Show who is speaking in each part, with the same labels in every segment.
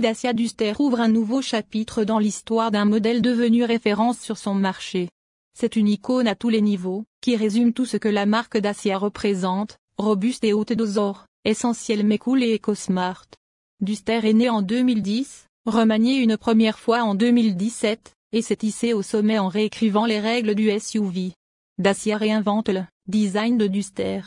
Speaker 1: Dacia Duster ouvre un nouveau chapitre dans l'histoire d'un modèle devenu référence sur son marché. C'est une icône à tous les niveaux, qui résume tout ce que la marque Dacia représente, robuste et haute d'osor, essentielle mais cool et éco-smart. Duster est né en 2010, remanié une première fois en 2017, et s'est hissé au sommet en réécrivant les règles du SUV. Dacia réinvente le design de Duster,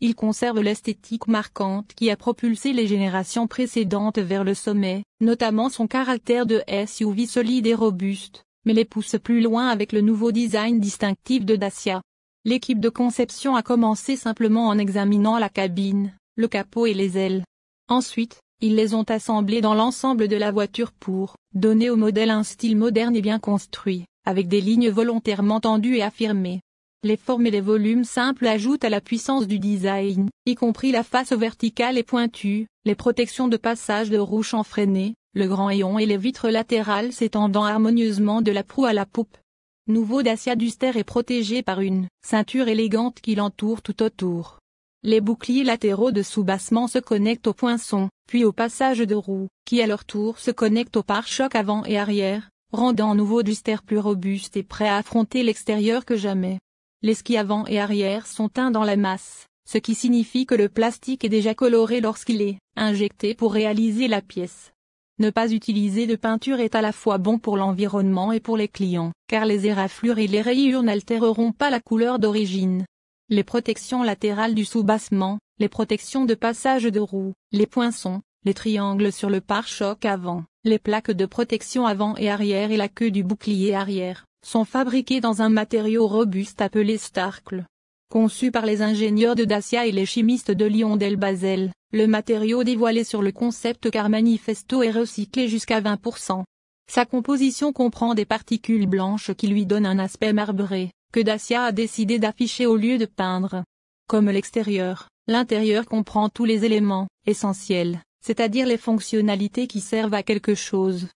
Speaker 1: il conserve l'esthétique marquante qui a propulsé les générations précédentes vers le sommet, notamment son caractère de SUV solide et robuste, mais les pousse plus loin avec le nouveau design distinctif de Dacia. L'équipe de conception a commencé simplement en examinant la cabine, le capot et les ailes. Ensuite, ils les ont assemblés dans l'ensemble de la voiture pour donner au modèle un style moderne et bien construit, avec des lignes volontairement tendues et affirmées. Les formes et les volumes simples ajoutent à la puissance du design, y compris la face verticale et pointue, les protections de passage de roues chanfreinées, le grand hayon et les vitres latérales s'étendant harmonieusement de la proue à la poupe. Nouveau Dacia Duster est protégé par une ceinture élégante qui l'entoure tout autour. Les boucliers latéraux de soubassement se connectent au poinçon, puis au passage de roues, qui à leur tour se connectent au pare-choc avant et arrière, rendant nouveau Duster plus robuste et prêt à affronter l'extérieur que jamais. Les skis avant et arrière sont teints dans la masse, ce qui signifie que le plastique est déjà coloré lorsqu'il est injecté pour réaliser la pièce. Ne pas utiliser de peinture est à la fois bon pour l'environnement et pour les clients, car les éraflures et les rayures n'altéreront pas la couleur d'origine. Les protections latérales du sous-bassement, les protections de passage de roues, les poinçons, les triangles sur le pare-choc avant, les plaques de protection avant et arrière et la queue du bouclier arrière sont fabriqués dans un matériau robuste appelé Starkle. Conçu par les ingénieurs de Dacia et les chimistes de Lyon Del Basel, le matériau dévoilé sur le concept car manifesto est recyclé jusqu'à 20%. Sa composition comprend des particules blanches qui lui donnent un aspect marbré, que Dacia a décidé d'afficher au lieu de peindre. Comme l'extérieur, l'intérieur comprend tous les éléments essentiels, c'est-à-dire les fonctionnalités qui servent à quelque chose.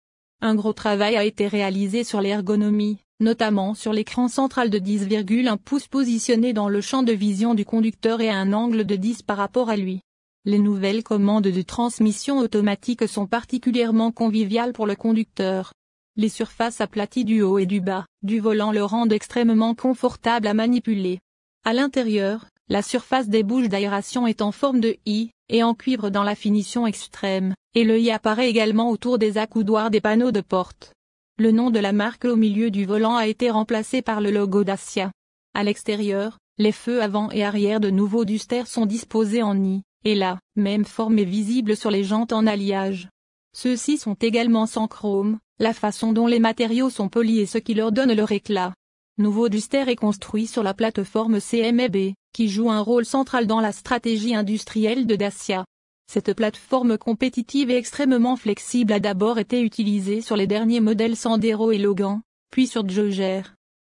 Speaker 1: Un gros travail a été réalisé sur l'ergonomie, notamment sur l'écran central de 10,1 pouces positionné dans le champ de vision du conducteur et à un angle de 10 par rapport à lui. Les nouvelles commandes de transmission automatique sont particulièrement conviviales pour le conducteur. Les surfaces aplaties du haut et du bas du volant le rendent extrêmement confortable à manipuler. À l'intérieur, la surface des bouches d'aération est en forme de I, et en cuivre dans la finition extrême, et le I apparaît également autour des accoudoirs des panneaux de porte. Le nom de la marque au milieu du volant a été remplacé par le logo Dacia. À l'extérieur, les feux avant et arrière de nouveau Duster sont disposés en nid, et la même forme est visible sur les jantes en alliage. Ceux-ci sont également sans chrome, la façon dont les matériaux sont polis et ce qui leur donne leur éclat. Nouveau Duster est construit sur la plateforme CMEB, qui joue un rôle central dans la stratégie industrielle de Dacia. Cette plateforme compétitive et extrêmement flexible a d'abord été utilisée sur les derniers modèles Sandero et Logan, puis sur Jogger.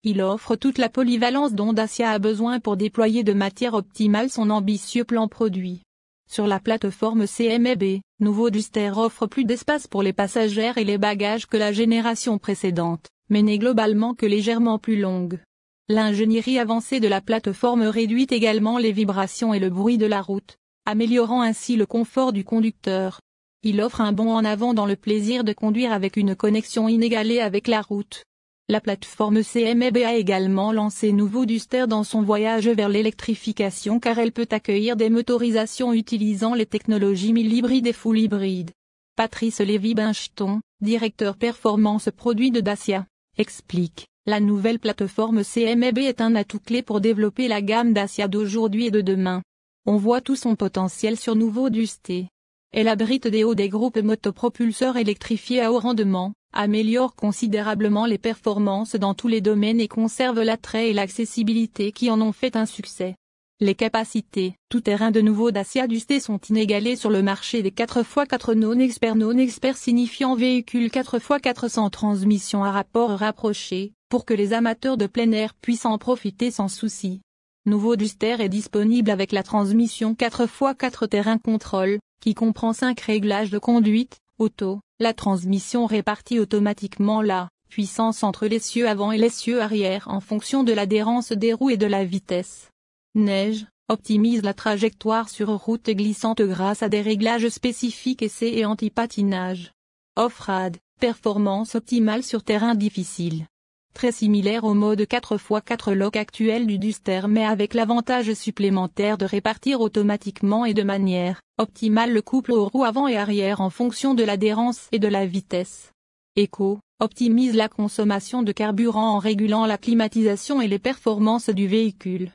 Speaker 1: Il offre toute la polyvalence dont Dacia a besoin pour déployer de matière optimale son ambitieux plan produit. Sur la plateforme CMEB, Nouveau Duster offre plus d'espace pour les passagères et les bagages que la génération précédente, mais n'est globalement que légèrement plus longue. L'ingénierie avancée de la plateforme réduit également les vibrations et le bruit de la route, améliorant ainsi le confort du conducteur. Il offre un bond en avant dans le plaisir de conduire avec une connexion inégalée avec la route. La plateforme CMEB a également lancé Nouveau Duster dans son voyage vers l'électrification car elle peut accueillir des motorisations utilisant les technologies 1000 hybrides et full hybrides. Patrice Lévy-Bincheton, directeur performance produit de Dacia, explique. La nouvelle plateforme CMEB est un atout clé pour développer la gamme Dacia d'aujourd'hui et de demain. On voit tout son potentiel sur Nouveau Dusté. Elle abrite des hauts des groupes motopropulseurs électrifiés à haut rendement, améliore considérablement les performances dans tous les domaines et conserve l'attrait et l'accessibilité qui en ont fait un succès. Les capacités tout terrain de nouveau Dacia sont inégalées sur le marché des 4x4 non-experts non-experts signifiant véhicule 4x4 sans transmission à rapport rapproché, pour que les amateurs de plein air puissent en profiter sans souci nouveau Duster est disponible avec la transmission 4x4 terrain contrôle, qui comprend 5 réglages de conduite, auto, la transmission répartit automatiquement la puissance entre l'essieu avant et l'essieu arrière en fonction de l'adhérence des roues et de la vitesse. Neige, optimise la trajectoire sur route glissante grâce à des réglages spécifiques essais et anti-patinage. Off-rad, performance optimale sur terrain difficile très similaire au mode 4x4 lock actuel du Duster mais avec l'avantage supplémentaire de répartir automatiquement et de manière optimale le couple aux roues avant et arrière en fonction de l'adhérence et de la vitesse. Eco optimise la consommation de carburant en régulant la climatisation et les performances du véhicule.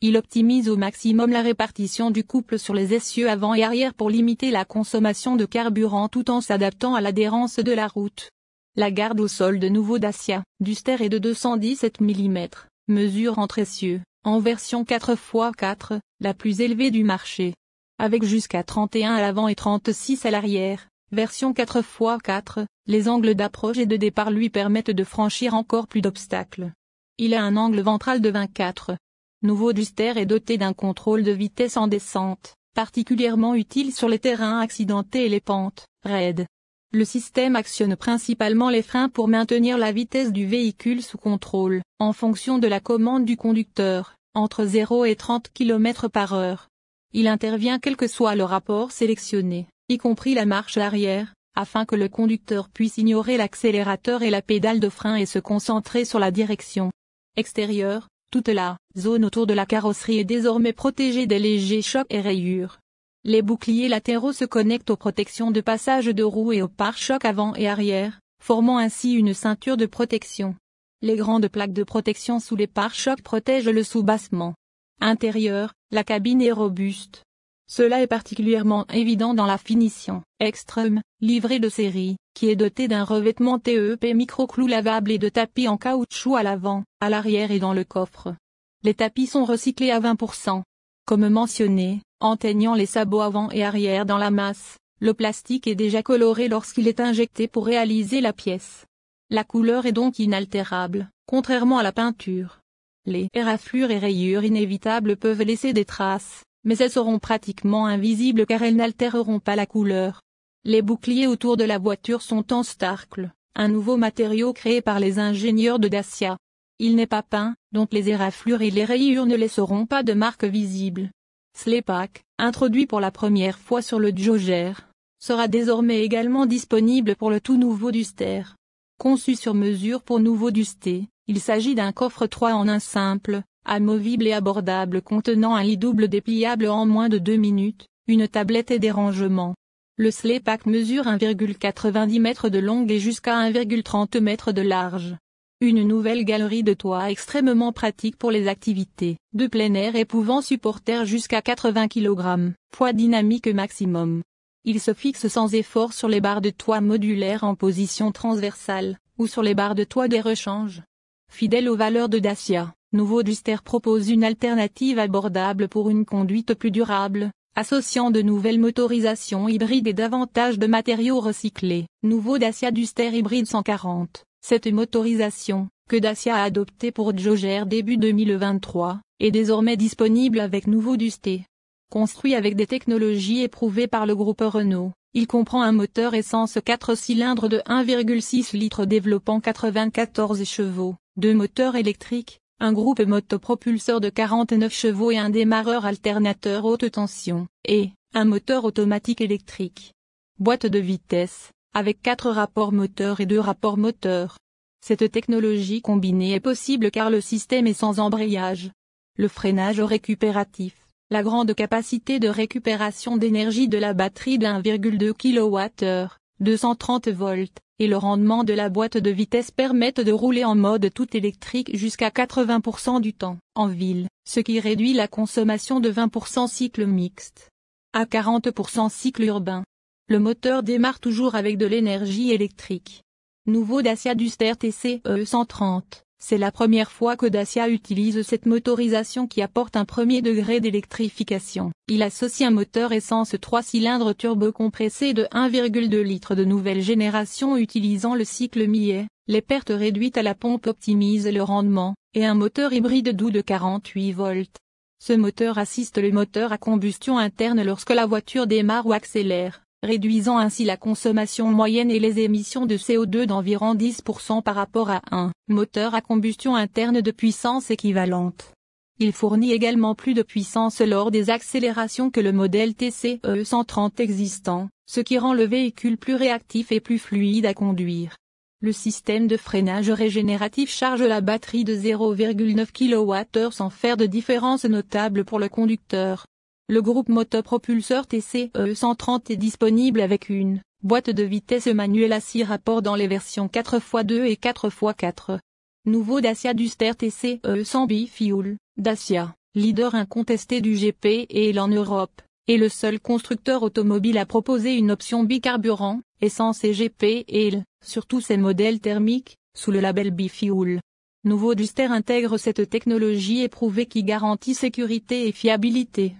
Speaker 1: Il optimise au maximum la répartition du couple sur les essieux avant et arrière pour limiter la consommation de carburant tout en s'adaptant à l'adhérence de la route. La garde au sol de nouveau Dacia, Duster est de 217 mm, mesure entre essieux, en version 4x4, la plus élevée du marché. Avec jusqu'à 31 à l'avant et 36 à l'arrière, version 4x4, les angles d'approche et de départ lui permettent de franchir encore plus d'obstacles. Il a un angle ventral de 24. Nouveau Duster est doté d'un contrôle de vitesse en descente, particulièrement utile sur les terrains accidentés et les pentes raides. Le système actionne principalement les freins pour maintenir la vitesse du véhicule sous contrôle, en fonction de la commande du conducteur, entre 0 et 30 km par heure. Il intervient quel que soit le rapport sélectionné, y compris la marche arrière, afin que le conducteur puisse ignorer l'accélérateur et la pédale de frein et se concentrer sur la direction. Extérieure, toute la zone autour de la carrosserie est désormais protégée des légers chocs et rayures. Les boucliers latéraux se connectent aux protections de passage de roues et aux pare-chocs avant et arrière, formant ainsi une ceinture de protection. Les grandes plaques de protection sous les pare-chocs protègent le soubassement. Intérieur, la cabine est robuste. Cela est particulièrement évident dans la finition Extreme, livrée de série, qui est dotée d'un revêtement TEP microclou lavable et de tapis en caoutchouc à l'avant, à l'arrière et dans le coffre. Les tapis sont recyclés à 20%. Comme mentionné, en teignant les sabots avant et arrière dans la masse, le plastique est déjà coloré lorsqu'il est injecté pour réaliser la pièce. La couleur est donc inaltérable, contrairement à la peinture. Les éraflures et rayures inévitables peuvent laisser des traces, mais elles seront pratiquement invisibles car elles n'altéreront pas la couleur. Les boucliers autour de la voiture sont en starcle, un nouveau matériau créé par les ingénieurs de Dacia. Il n'est pas peint, donc les éraflures et les rayures ne laisseront pas de marque visible. Slepak, introduit pour la première fois sur le Joger, sera désormais également disponible pour le tout nouveau Duster. Conçu sur mesure pour nouveau Duster, il s'agit d'un coffre 3 en un simple, amovible et abordable contenant un lit double dépliable en moins de 2 minutes, une tablette et des rangements. Le Slaypak mesure 1,90 m de long et jusqu'à 1,30 m de large. Une nouvelle galerie de toit extrêmement pratique pour les activités de plein air et pouvant supporter jusqu'à 80 kg, poids dynamique maximum. Il se fixe sans effort sur les barres de toit modulaires en position transversale, ou sur les barres de toit des rechanges. Fidèle aux valeurs de Dacia, Nouveau Duster propose une alternative abordable pour une conduite plus durable, associant de nouvelles motorisations hybrides et davantage de matériaux recyclés. Nouveau Dacia Duster hybride 140. Cette motorisation, que Dacia a adoptée pour Joger début 2023, est désormais disponible avec nouveau dusté. Construit avec des technologies éprouvées par le groupe Renault, il comprend un moteur essence 4 cylindres de 1,6 litres développant 94 chevaux, deux moteurs électriques, un groupe motopropulseur de 49 chevaux et un démarreur alternateur haute tension, et un moteur automatique électrique. Boîte de vitesse, avec quatre rapports moteurs et deux rapports moteurs. Cette technologie combinée est possible car le système est sans embrayage. Le freinage récupératif, la grande capacité de récupération d'énergie de la batterie de 1,2 kWh, 230 volts, et le rendement de la boîte de vitesse permettent de rouler en mode tout électrique jusqu'à 80% du temps en ville, ce qui réduit la consommation de 20% cycle mixte à 40% cycle urbain. Le moteur démarre toujours avec de l'énergie électrique. Nouveau Dacia Duster TCE e 130, c'est la première fois que Dacia utilise cette motorisation qui apporte un premier degré d'électrification. Il associe un moteur essence 3 cylindres turbocompressé de 1,2 litres de nouvelle génération utilisant le cycle Millet, les pertes réduites à la pompe optimisent le rendement, et un moteur hybride doux de 48 volts. Ce moteur assiste le moteur à combustion interne lorsque la voiture démarre ou accélère réduisant ainsi la consommation moyenne et les émissions de CO2 d'environ 10% par rapport à un moteur à combustion interne de puissance équivalente. Il fournit également plus de puissance lors des accélérations que le modèle TCE e 130 existant, ce qui rend le véhicule plus réactif et plus fluide à conduire. Le système de freinage régénératif charge la batterie de 0,9 kWh sans faire de différence notable pour le conducteur. Le groupe motopropulseur TCE e 130 est disponible avec une boîte de vitesse manuelle à 6 rapports dans les versions 4x2 et 4x4. Nouveau Dacia Duster TCE e 100 B-Fuel, Dacia, leader incontesté du GP et en Europe, est le seul constructeur automobile à proposer une option bicarburant, essence et GP et l, sur tous ses modèles thermiques, sous le label B-Fuel. Nouveau Duster intègre cette technologie éprouvée qui garantit sécurité et fiabilité.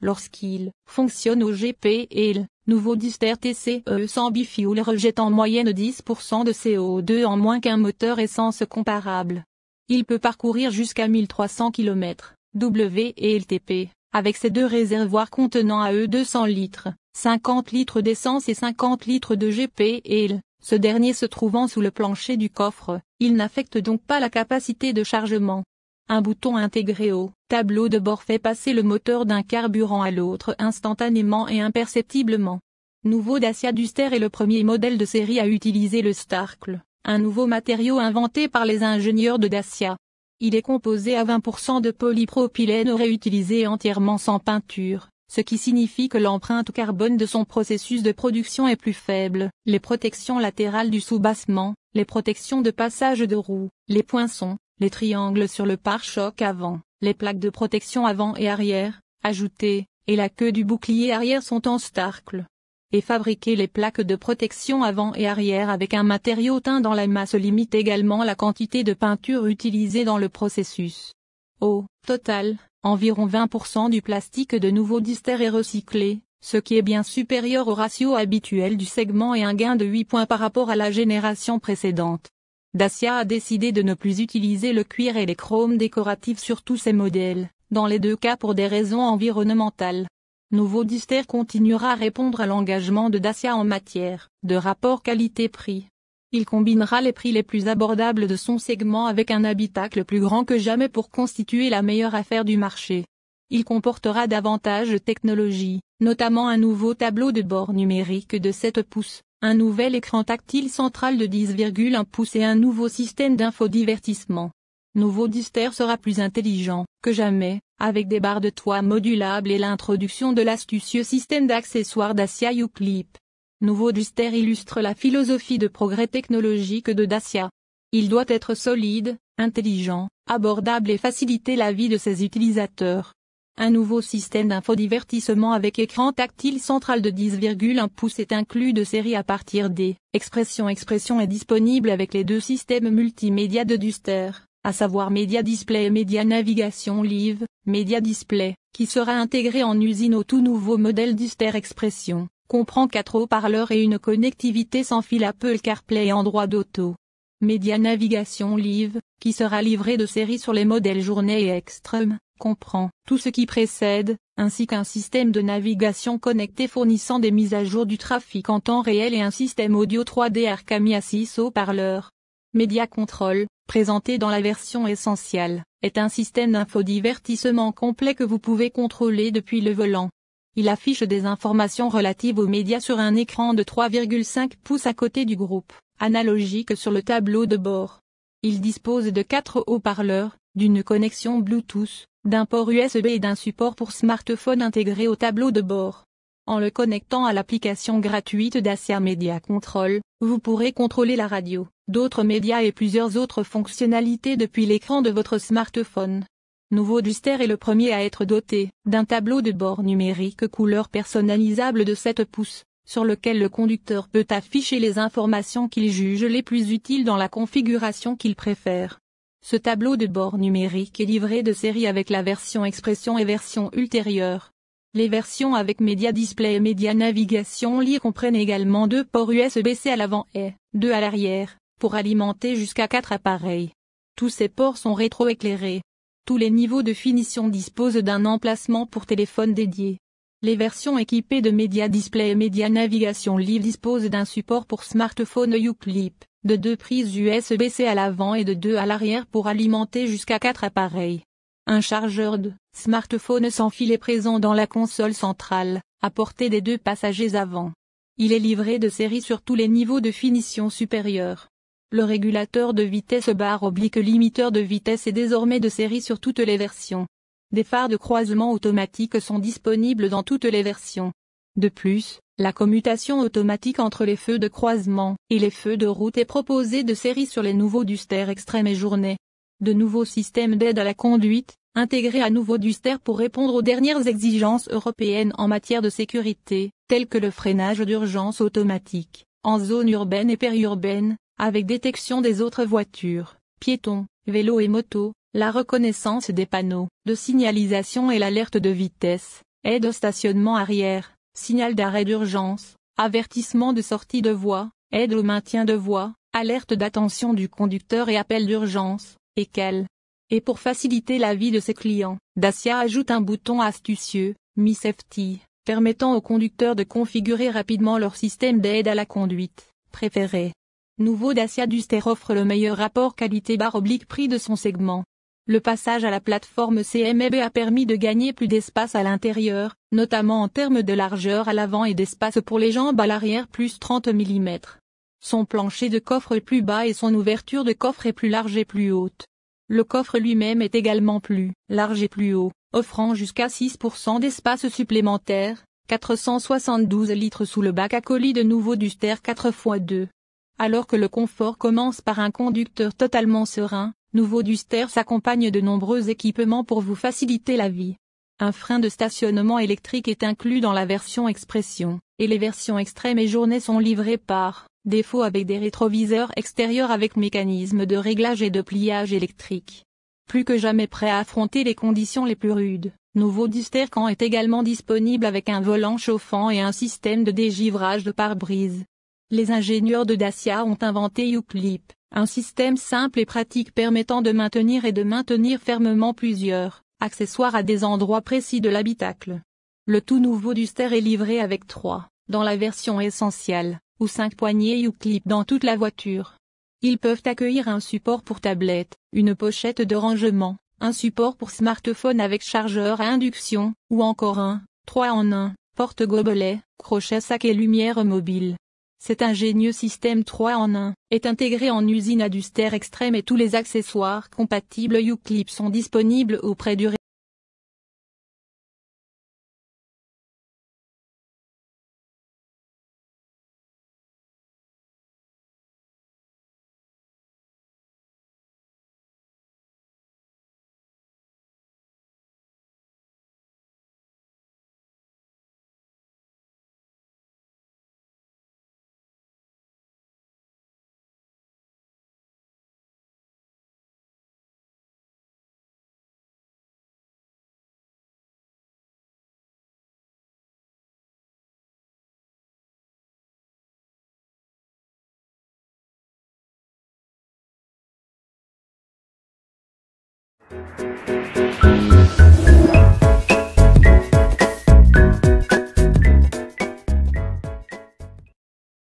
Speaker 1: Lorsqu'il fonctionne au GPL, nouveau Duster TCE sans le rejette en moyenne 10% de CO2 en moins qu'un moteur essence comparable. Il peut parcourir jusqu'à 1300 km, W et LTP, avec ses deux réservoirs contenant à eux 200 litres, 50 litres d'essence et 50 litres de GPL. Ce dernier se trouvant sous le plancher du coffre, il n'affecte donc pas la capacité de chargement. Un bouton intégré au tableau de bord fait passer le moteur d'un carburant à l'autre instantanément et imperceptiblement. Nouveau Dacia Duster est le premier modèle de série à utiliser le Starkle, un nouveau matériau inventé par les ingénieurs de Dacia. Il est composé à 20% de polypropylène réutilisé entièrement sans peinture, ce qui signifie que l'empreinte carbone de son processus de production est plus faible. Les protections latérales du soubassement, les protections de passage de roues, les poinçons, les triangles sur le pare-choc avant, les plaques de protection avant et arrière, ajoutées, et la queue du bouclier arrière sont en starcle. Et fabriquer les plaques de protection avant et arrière avec un matériau teint dans la masse limite également la quantité de peinture utilisée dans le processus. Au total, environ 20% du plastique de nouveau distère est recyclé, ce qui est bien supérieur au ratio habituel du segment et un gain de 8 points par rapport à la génération précédente. Dacia a décidé de ne plus utiliser le cuir et les chromes décoratifs sur tous ses modèles, dans les deux cas pour des raisons environnementales. Nouveau Duster continuera à répondre à l'engagement de Dacia en matière de rapport qualité-prix. Il combinera les prix les plus abordables de son segment avec un habitacle plus grand que jamais pour constituer la meilleure affaire du marché. Il comportera davantage de technologies, notamment un nouveau tableau de bord numérique de 7 pouces, un nouvel écran tactile central de 10,1 pouces et un nouveau système d'infodivertissement. Nouveau Duster sera plus intelligent que jamais, avec des barres de toit modulables et l'introduction de l'astucieux système d'accessoires Dacia U-Clip. Nouveau Duster illustre la philosophie de progrès technologique de Dacia. Il doit être solide, intelligent, abordable et faciliter la vie de ses utilisateurs. Un nouveau système d'infodivertissement avec écran tactile central de 10,1 pouces est inclus de série à partir des Expression Expression est disponible avec les deux systèmes multimédia de Duster, à savoir Media Display et Media Navigation Live, Media Display, qui sera intégré en usine au tout nouveau modèle Duster Expression comprend quatre haut-parleurs et une connectivité sans fil Apple CarPlay et endroit d'auto. Média Navigation Live, qui sera livré de série sur les modèles Journée et extrême, comprend tout ce qui précède, ainsi qu'un système de navigation connecté fournissant des mises à jour du trafic en temps réel et un système audio 3D Arcamia 6 haut-parleur. Media Control, présenté dans la version essentielle, est un système d'infodivertissement complet que vous pouvez contrôler depuis le volant. Il affiche des informations relatives aux médias sur un écran de 3,5 pouces à côté du groupe analogique sur le tableau de bord. Il dispose de quatre haut-parleurs, d'une connexion Bluetooth, d'un port USB et d'un support pour smartphone intégré au tableau de bord. En le connectant à l'application gratuite d'Acer Media Control, vous pourrez contrôler la radio, d'autres médias et plusieurs autres fonctionnalités depuis l'écran de votre smartphone. Nouveau Duster est le premier à être doté d'un tableau de bord numérique couleur personnalisable de 7 pouces, sur lequel le conducteur peut afficher les informations qu'il juge les plus utiles dans la configuration qu'il préfère. Ce tableau de bord numérique est livré de série avec la version expression et version ultérieure. Les versions avec Media Display et Media Navigation Lire comprennent également deux ports USB-C à l'avant et deux à l'arrière, pour alimenter jusqu'à quatre appareils. Tous ces ports sont rétroéclairés. Tous les niveaux de finition disposent d'un emplacement pour téléphone dédié. Les versions équipées de Media Display et Media Navigation Live disposent d'un support pour smartphone uClip, de deux prises USB-C à l'avant et de deux à l'arrière pour alimenter jusqu'à quatre appareils. Un chargeur de smartphone sans fil est présent dans la console centrale, à portée des deux passagers avant. Il est livré de série sur tous les niveaux de finition supérieure. Le régulateur de vitesse barre oblique limiteur de vitesse est désormais de série sur toutes les versions. Des phares de croisement automatiques sont disponibles dans toutes les versions. De plus, la commutation automatique entre les feux de croisement et les feux de route est proposée de série sur les nouveaux Duster Extrême et Journée. De nouveaux systèmes d'aide à la conduite, intégrés à nouveau Duster pour répondre aux dernières exigences européennes en matière de sécurité, telles que le freinage d'urgence automatique, en zone urbaine et périurbaine, avec détection des autres voitures, piétons, vélos et motos, la reconnaissance des panneaux de signalisation et l'alerte de vitesse, aide au stationnement arrière, signal d'arrêt d'urgence, avertissement de sortie de voie, aide au maintien de voie, alerte d'attention du conducteur et appel d'urgence, et qu'elle. Et pour faciliter la vie de ses clients, Dacia ajoute un bouton astucieux, Mi Safety, permettant aux conducteurs de configurer rapidement leur système d'aide à la conduite, préféré. Nouveau Dacia Duster offre le meilleur rapport qualité-prix de son segment. Le passage à la plateforme CMB e a permis de gagner plus d'espace à l'intérieur, notamment en termes de largeur à l'avant et d'espace pour les jambes à l'arrière plus 30 mm. Son plancher de coffre est plus bas et son ouverture de coffre est plus large et plus haute. Le coffre lui-même est également plus large et plus haut, offrant jusqu'à 6% d'espace supplémentaire, 472 litres sous le bac à colis de nouveau du Ster 4x2. Alors que le confort commence par un conducteur totalement serein, Nouveau Duster s'accompagne de nombreux équipements pour vous faciliter la vie. Un frein de stationnement électrique est inclus dans la version expression, et les versions extrêmes et journée sont livrées par défaut avec des rétroviseurs extérieurs avec mécanisme de réglage et de pliage électrique. Plus que jamais prêt à affronter les conditions les plus rudes, nouveau Duster camp est également disponible avec un volant chauffant et un système de dégivrage de pare-brise. Les ingénieurs de Dacia ont inventé Uclip, un système simple et pratique permettant de maintenir et de maintenir fermement plusieurs accessoires à des endroits précis de l'habitacle. Le tout nouveau Duster est livré avec 3, dans la version essentielle, ou 5 poignées ou clips dans toute la voiture. Ils peuvent accueillir un support pour tablette, une pochette de rangement, un support pour smartphone avec chargeur à induction, ou encore un 3 en 1, porte-gobelet, crochet sac et lumière mobile. Cet ingénieux système 3 en 1 est intégré en usine Aduster extrême et tous les accessoires compatibles clip sont disponibles auprès du Thank you.